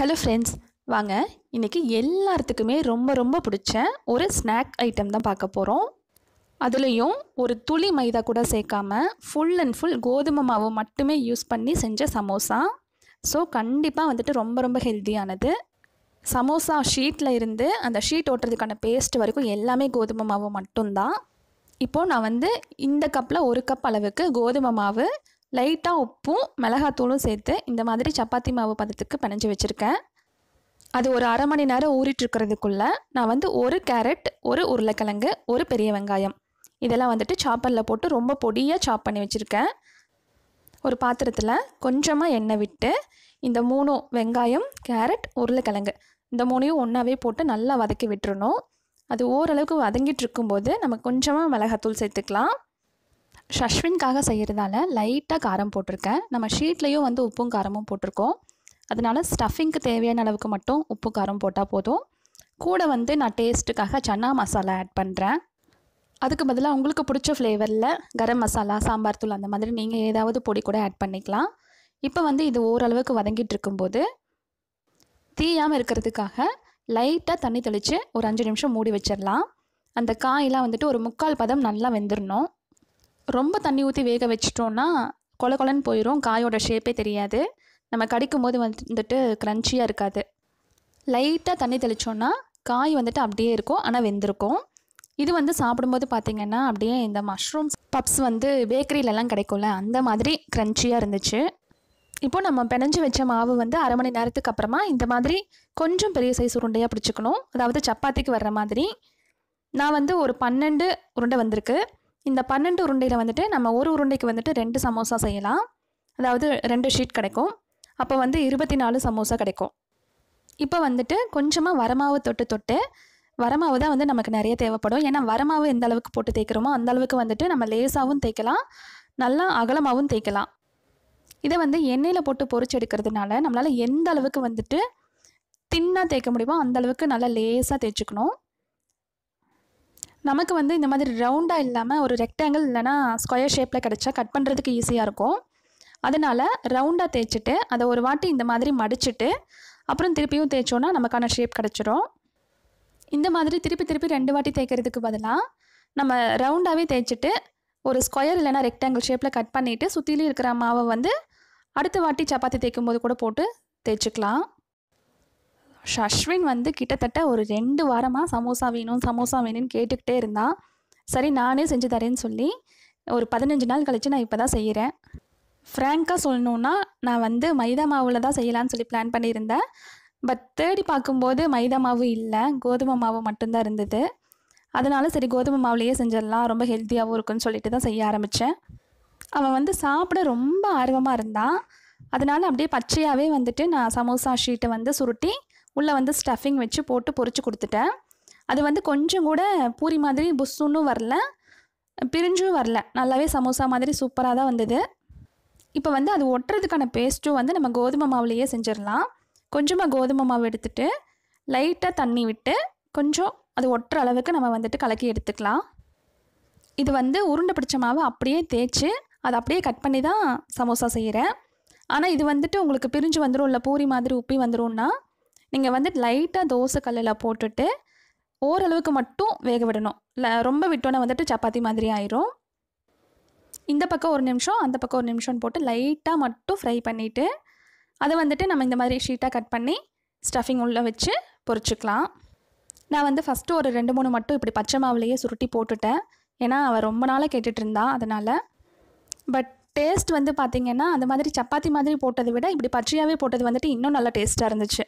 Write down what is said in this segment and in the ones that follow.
hello friends வாங்க இன்றைக்கி எல்லாத்துக்குமே ரொம்ப ரொம்ப பிடிச்ச ஒரு ஸ்நாக் ஐட்டம் தான் பார்க்க போகிறோம் அதுலேயும் ஒரு துளி மைதா கூட சேர்க்காம ஃபுல் அண்ட் ஃபுல் கோதுமை மாவு மட்டுமே யூஸ் பண்ணி செஞ்ச சமோசா ஸோ கண்டிப்பாக வந்துட்டு ரொம்ப ரொம்ப ஹெல்த்தியானது சமோசா ஷீட்டில் இருந்து அந்த ஷீட் ஓட்டுறதுக்கான பேஸ்ட் வரைக்கும் எல்லாமே கோதுமை மாவு மட்டும்தான் இப்போது நான் வந்து இந்த கப்பில் ஒரு கப் அளவுக்கு கோதுமை மாவு லைட்டாக உப்பும் மிளகாத்தூளும் சேர்த்து இந்த மாதிரி சப்பாத்தி மாவு பதத்துக்கு பிணைஞ்சு வச்சுருக்கேன் அது ஒரு அரை மணி நேரம் ஊறிட்டுருக்கிறதுக்குள்ளே நான் வந்து ஒரு கேரட் ஒரு உருளைக்கிழங்கு ஒரு பெரிய வெங்காயம் இதெல்லாம் வந்துட்டு சாப்பரில் போட்டு ரொம்ப பொடியாக சாப் பண்ணி வச்சுருக்கேன் ஒரு பாத்திரத்தில் கொஞ்சமாக எண்ணெய் விட்டு இந்த மூணும் வெங்காயம் கேரட் உருளைக்கிழங்கு இந்த மூணையும் ஒன்றாவே போட்டு நல்லா வதக்கி விட்டுறணும் அது ஓரளவுக்கு வதங்கிட்டு இருக்கும்போது நம்ம கொஞ்சமாக மிளகாத்தூள் சேர்த்துக்கலாம் ஷஷ்வின்காக செய்கிறதால லைட்டாக காரம் போட்டிருக்கேன் நம்ம ஷீட்லேயும் வந்து உப்பும் காரமும் போட்டிருக்கோம் அதனால் ஸ்டஃபிங்க்கு தேவையான அளவுக்கு மட்டும் உப்பு காரம் போட்டால் போதும் கூட வந்து நான் டேஸ்ட்டுக்காக சன்னா மசாலா ஆட் பண்ணுறேன் அதுக்கு பதிலாக உங்களுக்கு பிடிச்ச ஃப்ளேவரில் கரம் மசாலா சாம்பார் தூள் அந்த மாதிரி நீங்கள் ஏதாவது பொடி கூட ஆட் பண்ணிக்கலாம் இப்போ வந்து இது ஓரளவுக்கு வதங்கிட்டு இருக்கும்போது தீயாமல் இருக்கிறதுக்காக லைட்டாக தண்ணி தெளித்து ஒரு அஞ்சு நிமிஷம் மூடி வச்சிடலாம் அந்த காயெலாம் வந்துட்டு ஒரு முக்கால் பதம் நல்லா வெந்துடணும் ரொம்ப தண்ணி ஊற்றி வேக வச்சிட்டோம்னா கொல கொலன்னு போயிடும் காயோட ஷேப்பே தெரியாது நம்ம கடிக்கும் போது வந்துட்டு க்ரன்ச்சியாக இருக்காது லைட்டாக தண்ணி தெளித்தோன்னா காய் வந்துட்டு அப்படியே இருக்கும் ஆனால் வெந்திருக்கும் இது வந்து சாப்பிடும்போது பார்த்திங்கன்னா அப்படியே இந்த மஷ்ரூம் பப்ஸ் வந்து பேக்கரியிலலாம் கிடைக்கும்ல அந்த மாதிரி க்ரன்ச்சியாக இருந்துச்சு இப்போது நம்ம பிணைஞ்சு வச்ச மாவு வந்து அரை மணி நேரத்துக்கு அப்புறமா இந்த மாதிரி கொஞ்சம் பெரிய சைஸ் உருண்டையாக பிடிச்சிக்கணும் அதாவது சப்பாத்திக்கு வர்ற மாதிரி நான் வந்து ஒரு பன்னெண்டு உருண்டை வந்திருக்கு இந்த பன்னெண்டு உருண்டையில் வந்துட்டு நம்ம ஒரு உருண்டைக்கு வந்துட்டு ரெண்டு சமோசா செய்யலாம் அதாவது ரெண்டு ஷீட் கிடைக்கும் அப்போ வந்து இருபத்தி நாலு சமோசா கிடைக்கும் இப்போ வந்துட்டு கொஞ்சமாக வரமாவு தொட்டு தொட்டு வரமாவு தான் வந்து நமக்கு நிறைய தேவைப்படும் ஏன்னா வரமாவு எந்த அளவுக்கு போட்டு தேய்க்கிறோமோ அந்த அளவுக்கு வந்துட்டு நம்ம லேசாகவும் தேய்க்கலாம் நல்லா அகலமாகவும் தேய்க்கலாம் இதை வந்து எண்ணெயில் போட்டு பொறிச்சு எடுக்கிறதுனால நம்மளால் எந்த அளவுக்கு வந்துட்டு தின்னாக தேய்க்க முடியுமோ அந்த அளவுக்கு நல்லா லேசாக தேய்ச்சிக்கணும் நமக்கு வந்து இந்த மாதிரி ரவுண்டாக இல்லாமல் ஒரு ரெக்டாங்கிள் இல்லைனா ஸ்கொயர் ஷேப்பில் கிடச்சா கட் பண்ணுறதுக்கு ஈஸியாக இருக்கும் அதனால் ரவுண்டாக தேய்ச்சிட்டு அதை ஒரு வாட்டி இந்த மாதிரி மடிச்சுட்டு அப்புறம் திருப்பியும் தேய்ச்சோன்னா நமக்கான ஷேப் கிடச்சிரும் இந்த மாதிரி திருப்பி திருப்பி ரெண்டு வாட்டி தேய்க்கிறதுக்கு பதிலாக நம்ம ரவுண்டாகவே தேய்ச்சிட்டு ஒரு ஸ்கொயர் இல்லைனா ரெக்டாங்கிள் ஷேப்பில் கட் பண்ணிவிட்டு சுற்றிலும் இருக்கிற மாவை வந்து அடுத்த வாட்டி சப்பாத்தி தேய்க்கும் போது கூட போட்டு தேய்ச்சிக்கலாம் அஸ்வின் வந்து கிட்டத்தட்ட ஒரு ரெண்டு வாரமாக சமோசா வேணும் சமோசா வேணும்னு கேட்டுக்கிட்டே இருந்தான் சரி நானே செஞ்சு தரேன்னு சொல்லி ஒரு பதினஞ்சு நாள் கழித்து நான் இப்போ தான் செய்கிறேன் ஃப்ராங்காக சொல்லணுன்னா நான் வந்து மைதா மாவில் தான் செய்யலான்னு சொல்லி பிளான் பண்ணியிருந்தேன் பட் தேடி பார்க்கும்போது மைதா மாவு இல்லை கோதுமை மாவு மட்டும்தான் இருந்தது அதனால சரி கோதுமை மாவுலேயே செஞ்சிடலாம் ரொம்ப ஹெல்த்தியாகவும் இருக்குன்னு சொல்லிட்டு தான் செய்ய ஆரம்பித்தேன் அவன் வந்து சாப்பிட ரொம்ப ஆர்வமாக இருந்தான் அதனால் அப்படியே பச்சையாகவே வந்துட்டு நான் சமோசா ஷீட்டை வந்து சுருட்டி உள்ளே வந்து ஸ்டஃபிங் வச்சு போட்டு பொறிச்சு கொடுத்துட்டேன் அது வந்து கொஞ்சம் கூட பூரி மாதிரி புஸ்ஸுன்னு வரல பிரிஞ்சும் வரல நல்லாவே சமோசா மாதிரி சூப்பராக தான் வந்தது இப்போ வந்து அது ஒட்டுறதுக்கான பேஸ்ட்டும் வந்து நம்ம கோதுமை மாவுலேயே செஞ்சிடலாம் கொஞ்சமாக கோதுமை மாவு எடுத்துட்டு லைட்டாக தண்ணி விட்டு கொஞ்சம் அது ஒட்டுற அளவுக்கு நம்ம வந்துட்டு கலக்கி எடுத்துக்கலாம் இது வந்து உருண்டை பிடிச்ச மாவு அப்படியே தேய்ச்சி அதை அப்படியே கட் பண்ணி தான் சமோசா செய்கிறேன் ஆனால் இது வந்துட்டு உங்களுக்கு பிரிஞ்சு வந்துடும் இல்லை பூரி மாதிரி உப்பி வந்துடும்னா நீங்கள் வந்து லைட்டாக தோசை கல்லில் போட்டுட்டு ஓரளவுக்கு மட்டும் வேக விடணும் ரொம்ப விட்டோன்னே வந்துட்டு சப்பாத்தி மாதிரி ஆயிரும் இந்த பக்கம் ஒரு நிமிஷம் அந்த பக்கம் ஒரு நிமிஷம் போட்டு லைட்டாக மட்டும் ஃப்ரை பண்ணிவிட்டு அதை வந்துட்டு நம்ம இந்த மாதிரி ஷீட்டாக கட் பண்ணி ஸ்டஃபிங் உள்ளே வச்சு பொறிச்சிக்கலாம் நான் வந்து ஃபஸ்ட்டு ஒரு ரெண்டு மூணு மட்டும் இப்படி பச்சை மாவுலேயே சுருட்டி போட்டுட்டேன் ஏன்னா அவள் ரொம்ப நாளாக கேட்டுட்டு இருந்தான் அதனால் பட் டேஸ்ட் வந்து பார்த்திங்கன்னா அந்த மாதிரி சப்பாத்தி மாதிரி போட்டதை விட இப்படி பச்சையாகவே போட்டது வந்துட்டு இன்னும் நல்லா டேஸ்ட்டாக இருந்துச்சு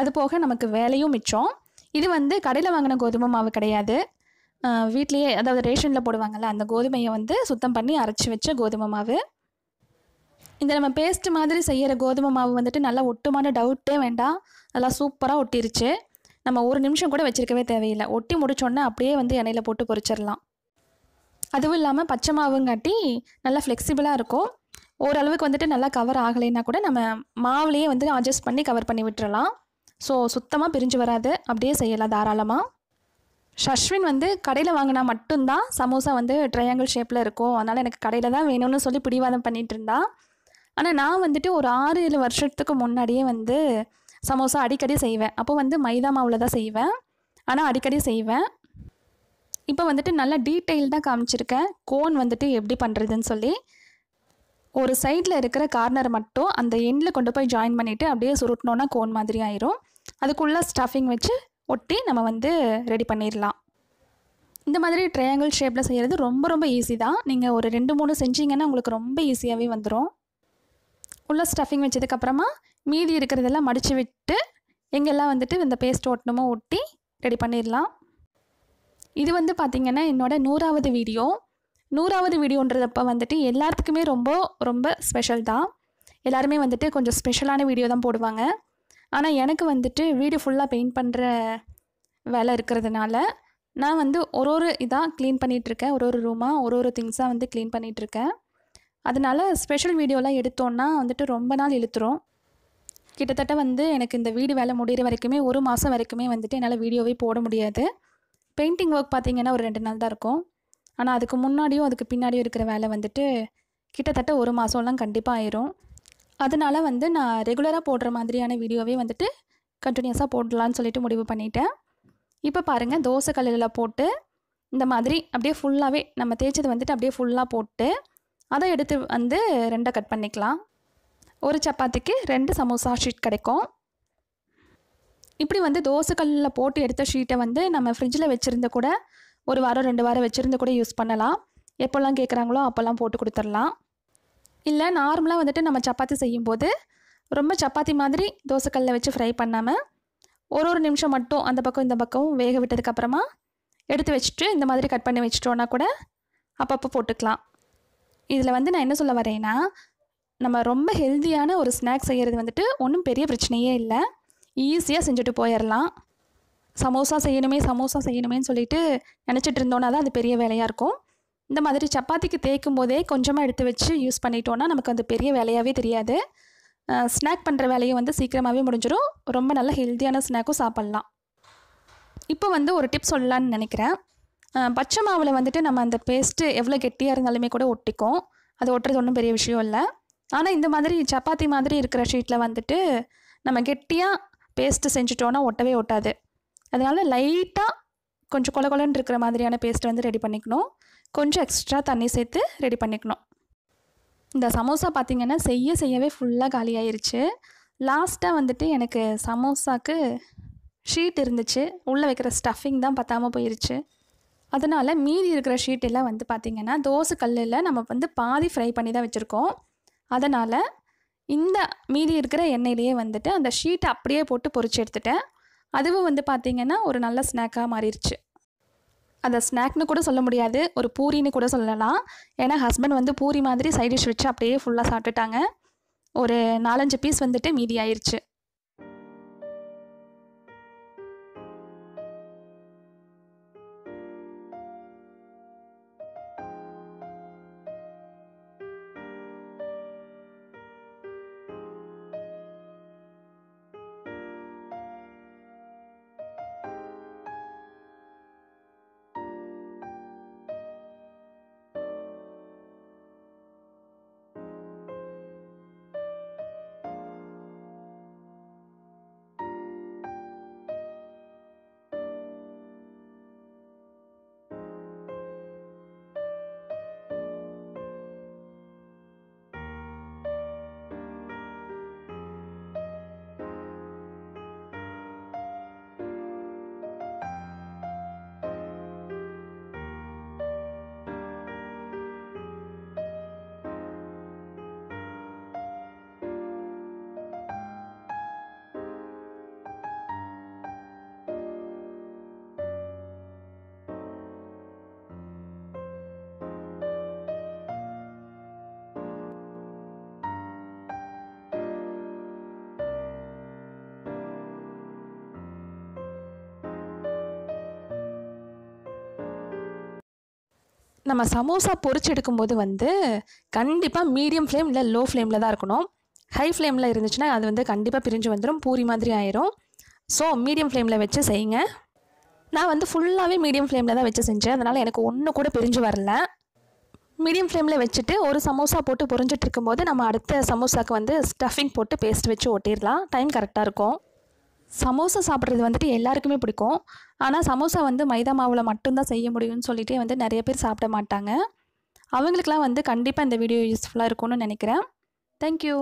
அது போக நமக்கு வேலையும் மிச்சம் இது வந்து கடையில் வாங்கின கோதுமை மாவு கிடையாது வீட்லேயே அதாவது ரேஷனில் போடுவாங்கள்ல அந்த கோதுமையை வந்து சுத்தம் பண்ணி அரைச்சி வச்ச கோதுமை மாவு இந்த நம்ம பேஸ்ட் மாதிரி செய்கிற கோதுமை மாவு வந்துட்டு நல்லா ஒட்டுமான டவுட்டே வேண்டாம் நல்லா சூப்பராக ஒட்டிருச்சு நம்ம ஒரு நிமிஷம் கூட வச்சுருக்கவே தேவையில்லை ஒட்டி முடிச்சோடனே அப்படியே வந்து எண்ணெயில் போட்டு பொறிச்சிடலாம் அதுவும் இல்லாமல் பச்சை மாவுங்காட்டி நல்லா ஃப்ளெக்சிபிளாக இருக்கும் ஓரளவுக்கு வந்துட்டு நல்லா கவர் ஆகலைன்னா கூட நம்ம மாவுலேயே வந்து அட்ஜஸ்ட் பண்ணி கவர் பண்ணி விட்டுறலாம் ஸோ சுத்தமாக பிரிஞ்சு வராது அப்படியே செய்யலாம் தாராளமாக ஷஷ்வின் வந்து கடையில் வாங்கினா மட்டும்தான் சமோசா வந்து ட்ரையாங்கிள் ஷேப்பில் இருக்கும் அதனால் எனக்கு கடையில் தான் வேணும்னு சொல்லி பிடிவாதம் பண்ணிகிட்டு இருந்தா ஆனால் நான் வந்துட்டு ஒரு ஆறு ஏழு வருஷத்துக்கு முன்னாடியே வந்து சமோசா அடிக்கடி செய்வேன் அப்போ வந்து மைதா மாவில் தான் செய்வேன் ஆனால் அடிக்கடி செய்வேன் இப்போ வந்துட்டு நல்லா டீட்டெயில் தான் காமிச்சிருக்கேன் கோன் வந்துட்டு எப்படி பண்ணுறதுன்னு சொல்லி ஒரு சைடில் இருக்கிற கார்னர் மட்டும் அந்த எண்டில் கொண்டு போய் ஜாயின் பண்ணிவிட்டு அப்படியே சுருட்டினோன்னா கோன் மாதிரி ஆயிரும் அதுக்குள்ளே ஸ்டஃபிங் வச்சு ஒட்டி நம்ம வந்து ரெடி பண்ணிடலாம் இந்த மாதிரி ட்ரையாங்கிள் ஷேப்பில் செய்கிறது ரொம்ப ரொம்ப ஈஸி தான் நீங்கள் ஒரு ரெண்டு மூணு செஞ்சீங்கன்னா உங்களுக்கு ரொம்ப ஈஸியாகவே வந்துடும் உள்ளே ஸ்டஃபிங் வச்சதுக்கப்புறமா மீதி இருக்கிறதெல்லாம் மடித்து விட்டு எங்கெல்லாம் வந்துட்டு இந்த பேஸ்ட் ஓட்டணுமோ ஒட்டி ரெடி பண்ணிடலாம் இது வந்து பார்த்திங்கன்னா என்னோடய நூறாவது வீடியோ நூறாவது வீடியோன்றதப்ப வந்துட்டு எல்லாத்துக்குமே ரொம்ப ரொம்ப ஸ்பெஷல் தான் எல்லாருமே வந்துட்டு கொஞ்சம் ஸ்பெஷலான வீடியோ தான் போடுவாங்க ஆனால் எனக்கு வந்துட்டு வீடு ஃபுல்லாக பெயிண்ட் பண்ணுற வேலை இருக்கிறதுனால நான் வந்து ஒரு ஒரு இதாக க்ளீன் பண்ணிகிட்ருக்கேன் ஒரு ஒரு ரூமாக ஒரு ஒரு திங்ஸாக வந்து க்ளீன் பண்ணிகிட்ருக்கேன் அதனால் ஸ்பெஷல் வீடியோலாம் எடுத்தோன்னா வந்துட்டு ரொம்ப நாள் இழுத்துரும் கிட்டத்தட்ட வந்து எனக்கு இந்த வீடு வேலை முடிகிற வரைக்குமே ஒரு மாதம் வரைக்குமே வந்துட்டு என்னால் வீடியோவே போட முடியாது பெயிண்டிங் ஒர்க் பார்த்திங்கன்னா ஒரு ரெண்டு நாள் தான் இருக்கும் ஆனால் அதுக்கு முன்னாடியும் அதுக்கு பின்னாடியும் இருக்கிற வேலை வந்துட்டு கிட்டத்தட்ட ஒரு மாதம்லாம் கண்டிப்பாக ஆயிரும் அதனால் வந்து நான் ரெகுலராக போடுற மாதிரியான வீடியோவே வந்துட்டு கண்டினியூஸாக போடலான்னு சொல்லிட்டு முடிவு பண்ணிட்டேன் இப்போ பாருங்கள் தோசை கல்லில் போட்டு இந்த மாதிரி அப்படியே ஃபுல்லாகவே நம்ம தேய்ச்சது வந்துட்டு அப்படியே ஃபுல்லாக போட்டு அதை எடுத்து வந்து ரெண்டை கட் பண்ணிக்கலாம் ஒரு சப்பாத்திக்கு ரெண்டு சமோசா ஷீட் கிடைக்கும் இப்படி வந்து தோசை கல்லில் போட்டு எடுத்த ஷீட்டை வந்து நம்ம ஃப்ரிட்ஜில் வச்சுருந்த கூட ஒரு வாரம் ரெண்டு வாரம் வச்சுருந்து கூட யூஸ் பண்ணலாம் எப்போல்லாம் கேட்குறாங்களோ அப்போல்லாம் போட்டு கொடுத்துடலாம் இல்லை நார்மலாக வந்துட்டு நம்ம சப்பாத்தி செய்யும்போது ரொம்ப சப்பாத்தி மாதிரி தோசைக்கல்லில் வச்சு ஃப்ரை பண்ணாமல் ஒரு ஒரு நிமிஷம் மட்டும் அந்த பக்கம் இந்த பக்கம் வேக விட்டதுக்கப்புறமா எடுத்து வச்சுட்டு இந்த மாதிரி கட் பண்ணி வச்சுட்டோன்னா கூட அப்பப்போ போட்டுக்கலாம் இதில் வந்து நான் என்ன சொல்ல வரேன்னா நம்ம ரொம்ப ஹெல்த்தியான ஒரு ஸ்நாக்ஸ் செய்கிறது வந்துட்டு ஒன்றும் பெரிய பிரச்சனையே இல்லை ஈஸியாக செஞ்சுட்டு போயிடலாம் சமோசா செய்யணுமே சமோசா செய்யணுமேனு சொல்லிட்டு நினச்சிட்டு இருந்தோன்னா தான் அது பெரிய வேலையாக இருக்கும் இந்த மாதிரி சப்பாத்திக்கு தேய்க்கும் போதே கொஞ்சமாக எடுத்து வச்சு யூஸ் பண்ணிட்டோன்னா நமக்கு அந்த பெரிய வேலையாகவே தெரியாது ஸ்நாக் பண்ணுற வேலையை வந்து சீக்கிரமாகவே முடிஞ்சிடும் ரொம்ப நல்ல ஹெல்த்தியான ஸ்நாக்கும் சாப்பிட்லாம் இப்போ வந்து ஒரு டிப் சொல்லலான்னு நினைக்கிறேன் பச்சை மாவில் வந்துட்டு நம்ம அந்த பேஸ்ட்டு எவ்வளோ கெட்டியாக இருந்தாலுமே கூட ஒட்டிக்கும் அது ஒட்டுறது ஒன்றும் பெரிய விஷயம் இல்லை ஆனால் இந்த மாதிரி சப்பாத்தி மாதிரி இருக்கிற ஷீட்டில் வந்துட்டு நம்ம கெட்டியாக பேஸ்ட்டு செஞ்சுட்டோன்னா ஒட்டவே ஒட்டாது அதனால் லைட்டாக கொஞ்சம் கொல கொலன்னு இருக்கிற மாதிரியான பேஸ்ட் வந்து ரெடி பண்ணிக்கணும் கொஞ்சம் எக்ஸ்ட்ரா தண்ணி சேர்த்து ரெடி பண்ணிக்கணும் இந்த சமோசா பார்த்திங்கன்னா செய்ய செய்யவே ஃபுல்லாக காலியாயிருச்சு லாஸ்ட்டாக வந்துட்டு எனக்கு சமோசாக்கு ஷீட் இருந்துச்சு உள்ளே வைக்கிற ஸ்டஃபிங் தான் பற்றாமல் போயிருச்சு அதனால் மீதி இருக்கிற ஷீட் எல்லாம் வந்து பார்த்திங்கன்னா தோசை கல்லில் நம்ம வந்து பாதி ஃப்ரை பண்ணி தான் வச்சுருக்கோம் அதனால் இந்த மீதி இருக்கிற எண்ணெயிலேயே வந்துட்டு அந்த ஷீட்டை அப்படியே போட்டு பொறிச்சு எடுத்துட்டேன் அதுவும் வந்து பார்த்திங்கன்னா ஒரு நல்ல ஸ்நாக்காக மாறிடுச்சு அதை ஸ்நாக்னு கூட சொல்ல முடியாது ஒரு பூரின்னு கூட சொல்லலாம் ஏன்னா ஹஸ்பண்ட் வந்து பூரி மாதிரி சைடிஷ் வச்சு அப்படியே ஃபுல்லாக சாப்பிட்டுட்டாங்க ஒரு நாலஞ்சு பீஸ் வந்துட்டு மீதி ஆயிடுச்சு நம்ம சமோசா பொறிச்சு எடுக்கும்போது வந்து கண்டிப்பாக மீடியம் ஃப்ளேம் இல்லை லோ ஃப்ளேமில் தான் இருக்கணும் ஹை ஃப்ளேமில் இருந்துச்சுன்னா அது வந்து கண்டிப்பாக பிரிஞ்சு வந்துடும் பூரி மாதிரி ஆயிரும் ஸோ மீடியம் ஃப்ளேமில் வச்சு செய்யுங்க நான் வந்து ஃபுல்லாகவே மீடியம் ஃப்ளேமில் தான் வச்சு செஞ்சேன் அதனால் எனக்கு ஒன்று கூட பிரிஞ்சு வரல மீடியம் ஃப்ளேமில் வச்சுட்டு ஒரு சமோசா போட்டு பொறிஞ்சிட்டு போது நம்ம அடுத்த சமோசாவுக்கு வந்து ஸ்டஃபிங் போட்டு பேஸ்ட் வச்சு ஒட்டிடலாம் டைம் கரெக்டாக இருக்கும் சமோசா சாப்பிட்றது வந்துட்டு எல்லாருக்குமே பிடிக்கும் ஆனால் சமோசா வந்து மைதா மாவில் மட்டும்தான் செய்ய முடியும்னு சொல்லிட்டு வந்து நிறைய பேர் சாப்பிட மாட்டாங்க அவங்களுக்கெலாம் வந்து கண்டிப்பாக இந்த வீடியோ யூஸ்ஃபுல்லாக இருக்கும்னு நினைக்கிறேன் தேங்க்யூ